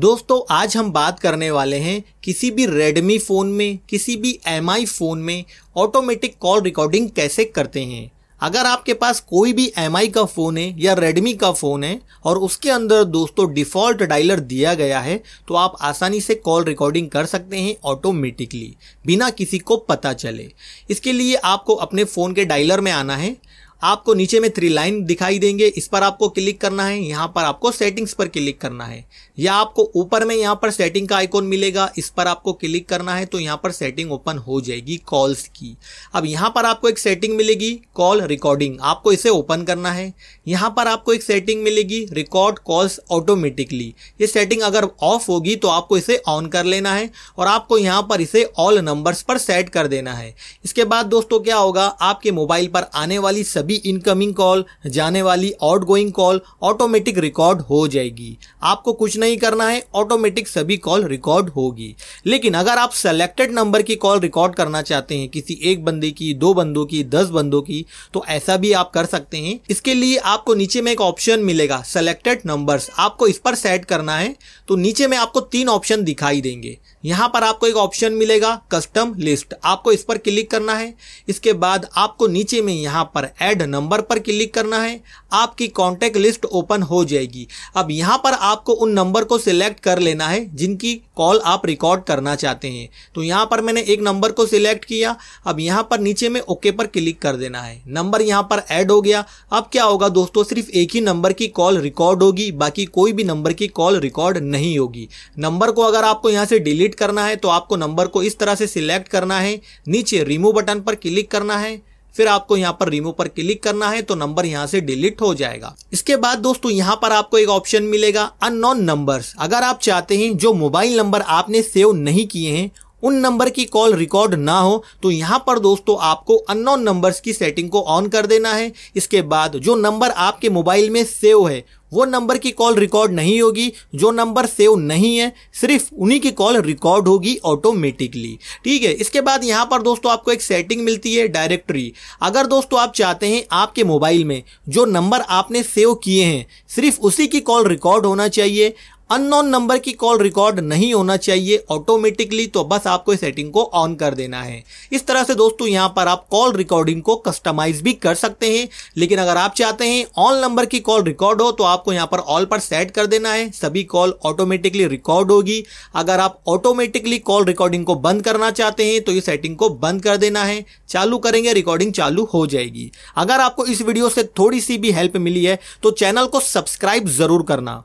दोस्तों आज हम बात करने वाले हैं किसी भी रेडमी फ़ोन में किसी भी एम फ़ोन में ऑटोमेटिक कॉल रिकॉर्डिंग कैसे करते हैं अगर आपके पास कोई भी एम का फ़ोन है या रेडमी का फ़ोन है और उसके अंदर दोस्तों डिफ़ॉल्ट डायलर दिया गया है तो आप आसानी से कॉल रिकॉर्डिंग कर सकते हैं ऑटोमेटिकली बिना किसी को पता चले इसके लिए आपको अपने फ़ोन के डायलर में आना है आपको नीचे में थ्री लाइन दिखाई देंगे इस पर आपको क्लिक करना है यहाँ पर आपको सेटिंग्स पर क्लिक करना है या आपको ऊपर में यहाँ पर सेटिंग का आइकॉन मिलेगा इस पर आपको क्लिक करना है तो यहाँ पर सेटिंग ओपन हो जाएगी कॉल्स की अब यहाँ पर आपको एक सेटिंग मिलेगी कॉल रिकॉर्डिंग आपको इसे ओपन करना है यहाँ पर आपको एक सेटिंग मिलेगी रिकॉर्ड कॉल्स ऑटोमेटिकली ये सेटिंग अगर ऑफ होगी तो आपको इसे ऑन कर लेना है और आपको यहाँ पर इसे ऑल नंबर्स पर सेट कर देना है इसके बाद दोस्तों क्या होगा आपके मोबाइल पर आने वाली सभी भी इनकमिंग कॉल जाने वाली आउटगोइंग कॉल ऑटोमेटिक रिकॉर्ड हो जाएगी आपको कुछ नहीं करना है ऑटोमेटिक सभी कॉल रिकॉर्ड होगी लेकिन अगर आप सेलेक्टेड नंबर की कॉल रिकॉर्ड करना चाहते हैं किसी एक बंदे की दो बंदों की दस बंदों की तो ऐसा भी आप कर सकते हैं इसके लिए आपको नीचे में एक ऑप्शन मिलेगा सेलेक्टेड नंबर्स आपको इस पर सेट करना है तो नीचे में आपको तीन ऑप्शन दिखाई देंगे यहाँ पर आपको एक ऑप्शन मिलेगा कस्टम लिस्ट आपको इस पर क्लिक करना है इसके बाद आपको नीचे में यहाँ पर ऐड नंबर पर क्लिक करना है आपकी कॉन्टेक्ट लिस्ट ओपन हो जाएगी अब यहाँ पर आपको उन नंबर को सिलेक्ट कर लेना है जिनकी कॉल आप रिकॉर्ड करना चाहते हैं तो यहाँ पर मैंने एक नंबर को सिलेक्ट किया अब यहाँ पर नीचे में ओके पर क्लिक कर देना है नंबर यहाँ पर ऐड हो गया अब क्या होगा दोस्तों सिर्फ एक ही नंबर की कॉल रिकॉर्ड होगी बाकी कोई भी नंबर की कॉल रिकॉर्ड नहीं होगी नंबर को अगर आपको यहाँ से डिलीट करना है तो आपको नंबर को इस तरह से सिलेक्ट करना है नीचे रिमूव बटन पर क्लिक करना है फिर आपको यहाँ पर रिमूव पर क्लिक करना है तो नंबर यहाँ से डिलीट हो जाएगा इसके बाद दोस्तों यहाँ पर आपको एक ऑप्शन मिलेगा अननोन नंबर्स अगर आप चाहते हैं जो मोबाइल नंबर आपने सेव नहीं किए हैं उन नंबर की कॉल रिकॉर्ड ना हो तो यहाँ पर दोस्तों आपको अननोन नंबर्स की सेटिंग को ऑन कर देना है इसके बाद जो नंबर आपके मोबाइल में सेव है वो नंबर की कॉल रिकॉर्ड नहीं होगी जो नंबर सेव नहीं है सिर्फ उन्हीं की कॉल रिकॉर्ड होगी ऑटोमेटिकली ठीक है इसके बाद यहाँ पर दोस्तों आपको एक सेटिंग मिलती है डायरेक्टरी अगर दोस्तों आप चाहते हैं आपके मोबाइल में जो नंबर आपने सेव किए हैं सिर्फ उसी की कॉल रिकॉर्ड होना चाहिए अननोन नंबर की कॉल रिकॉर्ड नहीं होना चाहिए ऑटोमेटिकली तो बस आपको इस सेटिंग को ऑन कर देना है इस तरह से दोस्तों यहाँ पर आप कॉल रिकॉर्डिंग को कस्टमाइज भी कर सकते हैं लेकिन अगर आप चाहते हैं ऑन नंबर की कॉल रिकॉर्ड हो तो आपको यहाँ पर ऑल पर सेट कर देना है सभी कॉल ऑटोमेटिकली रिकॉर्ड होगी अगर आप ऑटोमेटिकली कॉल रिकॉर्डिंग को बंद करना चाहते हैं तो ये सेटिंग को बंद कर देना है चालू करेंगे रिकॉर्डिंग चालू हो जाएगी अगर आपको इस वीडियो से थोड़ी सी भी हेल्प मिली है तो चैनल को सब्सक्राइब जरूर करना